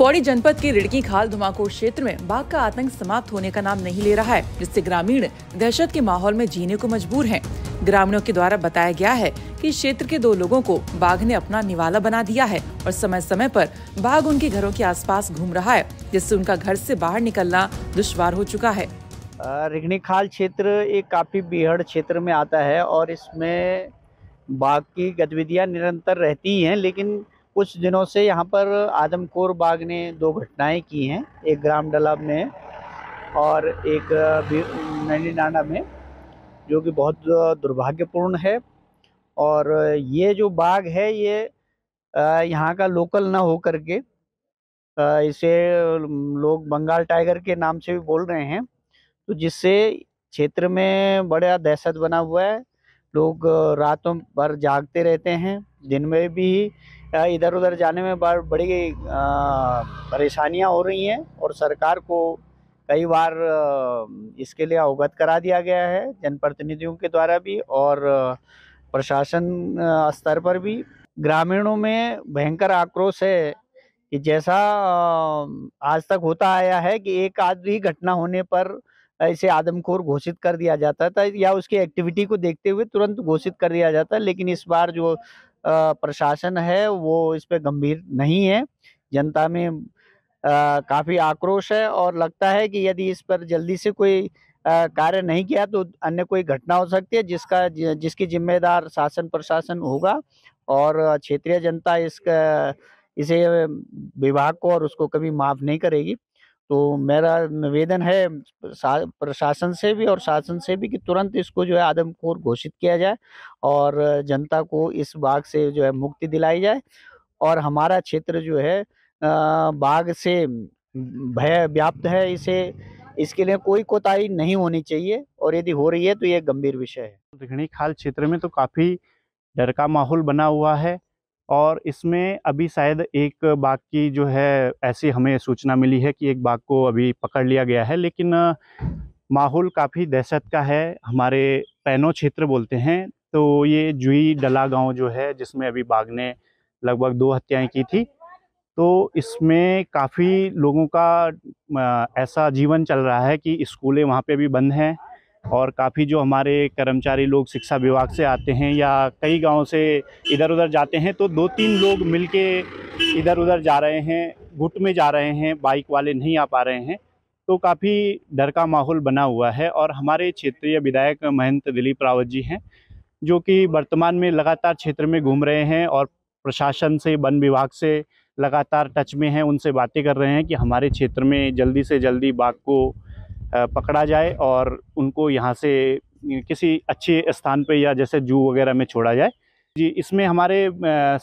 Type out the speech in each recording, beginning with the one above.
पौड़ी जनपद के रिड़की खाल धुमाकोर क्षेत्र में बाघ का आतंक समाप्त होने का नाम नहीं ले रहा है जिससे ग्रामीण दहशत के माहौल में जीने को मजबूर हैं। ग्रामीणों के द्वारा बताया गया है कि क्षेत्र के दो लोगों को बाघ ने अपना निवाला बना दिया है और समय समय पर बाघ उनके घरों के आसपास घूम रहा है जिससे उनका घर से बाहर निकलना दुश्वार हो चुका है रिगनी खाल क्षेत्र एक काफ़ी बेहद क्षेत्र में आता है और इसमें बाघ की गतिविधियाँ निरंतर रहती हैं लेकिन कुछ दिनों से यहाँ पर आदमकोर बाग ने दो घटनाएं की हैं एक ग्राम डलाब में और एक नैनी नाना में जो कि बहुत दुर्भाग्यपूर्ण है और ये जो बाग है ये यहाँ का लोकल ना हो करके इसे लोग बंगाल टाइगर के नाम से भी बोल रहे हैं तो जिससे क्षेत्र में बड़ा दहशत बना हुआ है लोग रातों भर जागते रहते हैं दिन में भी इधर उधर जाने में बड़ी परेशानियां हो रही हैं और सरकार को कई बार इसके लिए अवगत करा दिया गया है जनप्रतिनिधियों के द्वारा भी और प्रशासन स्तर पर भी ग्रामीणों में भयंकर आक्रोश है कि जैसा आज तक होता आया है कि एक आधी घटना होने पर इसे आदमखोर घोषित कर दिया जाता था या उसकी एक्टिविटी को देखते हुए तुरंत घोषित कर दिया जाता लेकिन इस बार जो प्रशासन है वो इस पर गंभीर नहीं है जनता में काफ़ी आक्रोश है और लगता है कि यदि इस पर जल्दी से कोई कार्य नहीं किया तो अन्य कोई घटना हो सकती है जिसका जिसकी जिम्मेदार शासन प्रशासन होगा और क्षेत्रीय जनता इसका इसे विभाग को और उसको कभी माफ़ नहीं करेगी तो मेरा निवेदन है प्रशासन से भी और शासन से भी कि तुरंत इसको जो है आदमखोर घोषित किया जाए और जनता को इस बाघ से जो है मुक्ति दिलाई जाए और हमारा क्षेत्र जो है बाघ से भय व्याप्त है इसे इसके लिए कोई कोताही नहीं होनी चाहिए और यदि हो रही है तो ये गंभीर विषय है खाल क्षेत्र में तो काफ़ी डर का माहौल बना हुआ है और इसमें अभी शायद एक बाघ की जो है ऐसी हमें सूचना मिली है कि एक बाघ को अभी पकड़ लिया गया है लेकिन माहौल काफ़ी दहशत का है हमारे पैनो क्षेत्र बोलते हैं तो ये जुई डला गांव जो है जिसमें अभी बाघ ने लगभग दो हत्याएं की थी तो इसमें काफ़ी लोगों का ऐसा जीवन चल रहा है कि स्कूलें वहाँ पर भी बंद हैं और काफ़ी जो हमारे कर्मचारी लोग शिक्षा विभाग से आते हैं या कई गाँव से इधर उधर जाते हैं तो दो तीन लोग मिल इधर उधर जा रहे हैं घुट में जा रहे हैं बाइक वाले नहीं आ पा रहे हैं तो काफ़ी डर का माहौल बना हुआ है और हमारे क्षेत्रीय विधायक महंत दिलीप रावत जी हैं जो कि वर्तमान में लगातार क्षेत्र में घूम रहे हैं और प्रशासन से वन विभाग से लगातार टच में हैं उनसे बातें कर रहे हैं कि हमारे क्षेत्र में जल्दी से जल्दी बाघ को पकड़ा जाए और उनको यहाँ से किसी अच्छे स्थान पे या जैसे जू वगैरह में छोड़ा जाए जी इसमें हमारे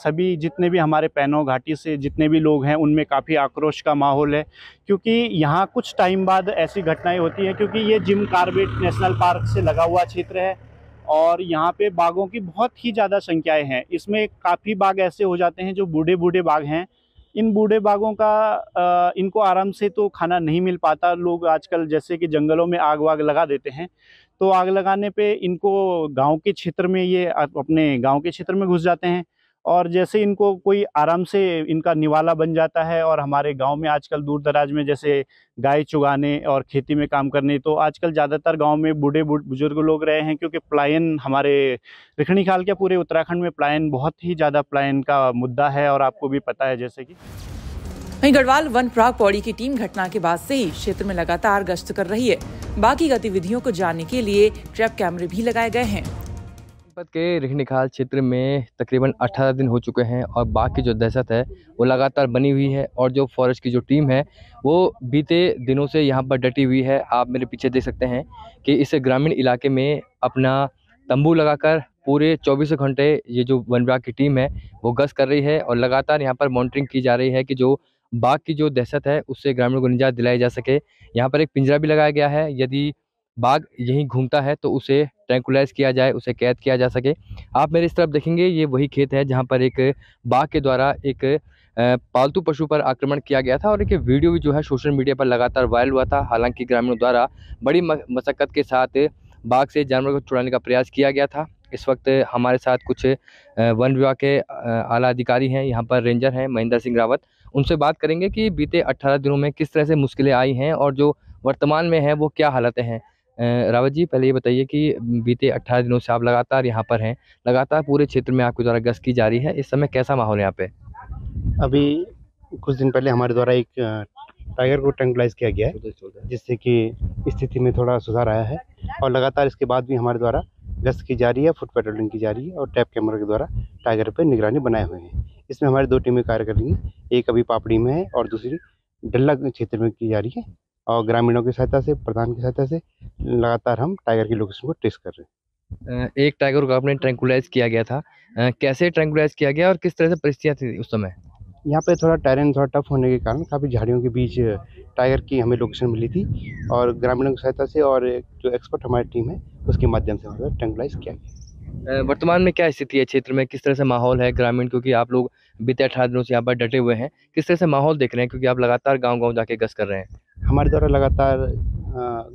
सभी जितने भी हमारे पैनो घाटी से जितने भी लोग हैं उनमें काफ़ी आक्रोश का माहौल है क्योंकि यहाँ कुछ टाइम बाद ऐसी घटनाएं होती हैं क्योंकि ये जिम कार्बेट नेशनल पार्क से लगा हुआ क्षेत्र है और यहाँ पे बाघों की बहुत ही ज़्यादा संख्याएं हैं इसमें काफ़ी बाघ ऐसे हो जाते हैं जो बूढ़े बूढ़े बाघ हैं इन बूढ़े बाघों का इनको आराम से तो खाना नहीं मिल पाता लोग आजकल जैसे कि जंगलों में आग वाग लगा देते हैं तो आग लगाने पे इनको गांव के क्षेत्र में ये अपने गांव के क्षेत्र में घुस जाते हैं और जैसे इनको कोई आराम से इनका निवाला बन जाता है और हमारे गांव में आजकल दूर दराज में जैसे गाय चुगाने और खेती में काम करने तो आजकल ज़्यादातर गांव में बूढ़े बुजुर्ग लोग रहे हैं क्योंकि प्लायन हमारे रिखणी खाल के पूरे उत्तराखंड में प्लायन बहुत ही ज़्यादा प्लायन का मुद्दा है और आपको भी पता है जैसे कि वही गढ़वाल वन प्राग पौड़ी की टीम घटना के बाद से ही क्षेत्र में लगातार गश्त कर रही है बाकी गतिविधियों को जानने के लिए ट्रैप कैमरे भी लगाए गए हैं जनपद के रिहनिखाल क्षेत्र में तकरीबन 18 दिन हो चुके हैं और बाघ की जो दहशत है वो लगातार बनी हुई है और जो फॉरेस्ट की जो टीम है वो बीते दिनों से यहाँ पर डटी हुई है आप मेरे पीछे देख सकते हैं कि इस ग्रामीण इलाके में अपना तंबू लगाकर पूरे चौबीसों घंटे ये जो वन विभाग की टीम है वो गश्त कर रही है और लगातार यहाँ पर मॉनिटरिंग की जा रही है कि जो बाघ की जो दहशत है उससे ग्रामीणों को निजात दिलाई जा सके यहाँ पर एक पिंजरा भी लगाया गया है यदि बाघ यहीं घूमता है तो उसे ट्रैंकुलाइज किया जाए उसे कैद किया जा सके आप मेरे इस तरफ देखेंगे ये वही खेत है जहाँ पर एक बाघ के द्वारा एक पालतू पशु पर आक्रमण किया गया था और एक वीडियो भी जो है सोशल मीडिया पर लगातार वायरल हुआ था हालांकि ग्रामीणों द्वारा बड़ी मशक्क़त के साथ बाघ से जानवर को छुड़ाने का प्रयास किया गया था इस वक्त हमारे साथ कुछ वन विभाग के आला अधिकारी हैं यहाँ पर रेंजर हैं महेंद्र सिंह रावत उनसे बात करेंगे कि बीते 18 दिनों में किस तरह से मुश्किलें आई हैं और जो वर्तमान में हैं वो क्या हालतें हैं रावत जी पहले ये बताइए कि बीते 18 दिनों से आप लगातार यहाँ पर हैं लगातार पूरे क्षेत्र में आपके द्वारा गश्त की जा रही है इस समय कैसा माहौल है यहाँ पे अभी कुछ दिन पहले हमारे द्वारा एक टाइगर को ट्रेंगलाइज किया गया है जिससे कि स्थिति में थोड़ा सुधार आया है और लगातार इसके बाद भी हमारे द्वारा गश्त की जा रही है फुट पेट्रोलिंग की जा रही है और टैप कैमरा के द्वारा टाइगर पर निगरानी बनाए हुए हैं इसमें हमारी दो टीमें कार्य कर रही हैं एक अभी पापड़ी में है और दूसरी डल्ला क्षेत्र में की जा रही है और ग्रामीणों की सहायता से प्रधान की सहायता से लगातार हम टाइगर की लोकेशन को ट्रेस कर रहे हैं एक टाइगर को आपने ट्रैंकुलाइज किया गया था कैसे ट्रैंकुलाइज किया गया और किस तरह से परिस्थितियाँ थी उस समय यहाँ पे थोड़ा टायरन थोड़ा टफ होने के कारण काफ़ी झाड़ियों के बीच टाइगर की हमें लोकेशन मिली थी और ग्रामीणों की सहायता से और जो एक्सपर्ट हमारी टीम है उसके माध्यम से हमारा ट्रैंकुलाइज किया गया वर्तमान में क्या स्थिति है क्षेत्र में किस तरह से माहौल है ग्रामीण क्योंकि आप लोग बीते अठारह दिनों से यहाँ पर डटे हुए हैं किस तरह से माहौल देख रहे हैं क्योंकि आप लगातार गाँव गाँव जाके गश्त कर रहे हैं हमारे द्वारा लगातार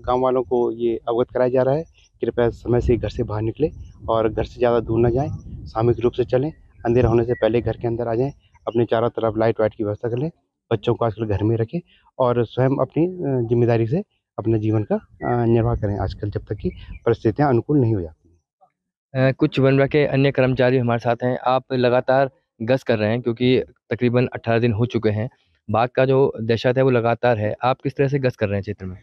गांव वालों को ये अवगत कराया जा रहा है कृपया समय से घर से बाहर निकले और घर से ज़्यादा दूर ना जाएं सामूहिक रूप से चलें अंधेरा होने से पहले घर के अंदर आ जाएं अपने चारों तरफ लाइट वाइट की व्यवस्था कर लें बच्चों को आजकल घर में रखें और स्वयं अपनी जिम्मेदारी से अपने जीवन का निर्वाह करें आजकल जब तक कि परिस्थितियाँ अनुकूल नहीं हो जाती कुछ वन के अन्य कर्मचारी हमारे साथ हैं आप लगातार गश्त कर रहे हैं क्योंकि तकरीबन अट्ठारह दिन हो चुके हैं बाघ का जो दहशत है वो लगातार है आप किस तरह से गश्त कर रहे हैं क्षेत्र में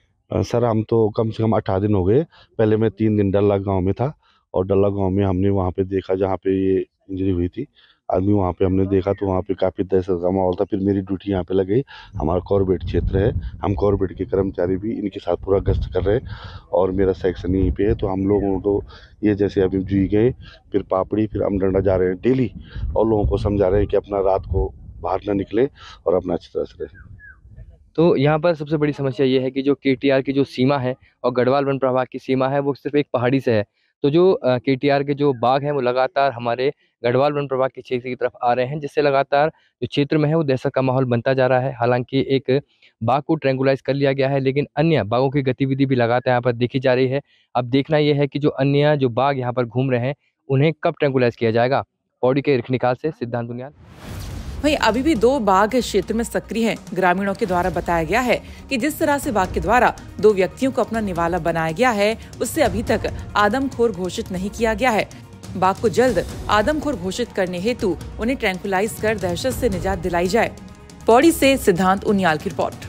सर हम तो कम से कम अठारह दिन हो गए पहले मैं तीन दिन डल्ला गांव में था और डल्ला गांव में हमने वहां पे देखा जहां पे ये इंजरी हुई थी आदमी वहाँ पे हमने देखा तो वहाँ पे काफ़ी दहशत का माहौल था फिर मेरी ड्यूटी यहाँ पे लग गई हमारा कॉरबेट क्षेत्र है हम कॉरबेट के कर्मचारी भी इनके साथ पूरा गश्त कर रहे हैं और मेरा सेक्शन यहीं पर है तो हम लोगों को ये जैसे अभी जुई गए फिर पापड़ी फिर डंडा जा रहे हैं डेली और लोगों को समझा रहे हैं कि अपना रात को बाहर ना निकले और अपना अच्छी तरह से रहें तो यहाँ पर सबसे बड़ी समस्या ये है कि जो के की जो सीमा है और गढ़वाल वन प्रभाग की सीमा है वो सिर्फ एक पहाड़ी से है तो जो के के जो बाघ हैं वो लगातार हमारे गढ़वाल वन प्रभाग के क्षेत्र की तरफ आ रहे हैं जिससे लगातार जो क्षेत्र में है वो दहशत का माहौल बनता जा रहा है हालांकि एक बाघ को ट्रेंगुलाइज कर लिया गया है लेकिन अन्य बाघों की गतिविधि भी लगातार यहाँ पर देखी जा रही है अब देखना यह है कि जो अन्य जो बाघ यहाँ पर घूम रहे हैं उन्हें कब ट्रेंगुलाइज किया जाएगा पौड़ी के रखनिकाल से सिद्धांत दुनिया वहीं अभी भी दो बाघ क्षेत्र में सक्रिय हैं। ग्रामीणों के द्वारा बताया गया है कि जिस तरह से बाघ के द्वारा दो व्यक्तियों को अपना निवाला बनाया गया है उससे अभी तक आदमखोर घोषित नहीं किया गया है बाघ को जल्द आदमखोर घोषित करने हेतु उन्हें ट्रैंकुलाइज कर दहशत से निजात दिलाई जाए पौड़ी से सिद्धांत उनियाल की रिपोर्ट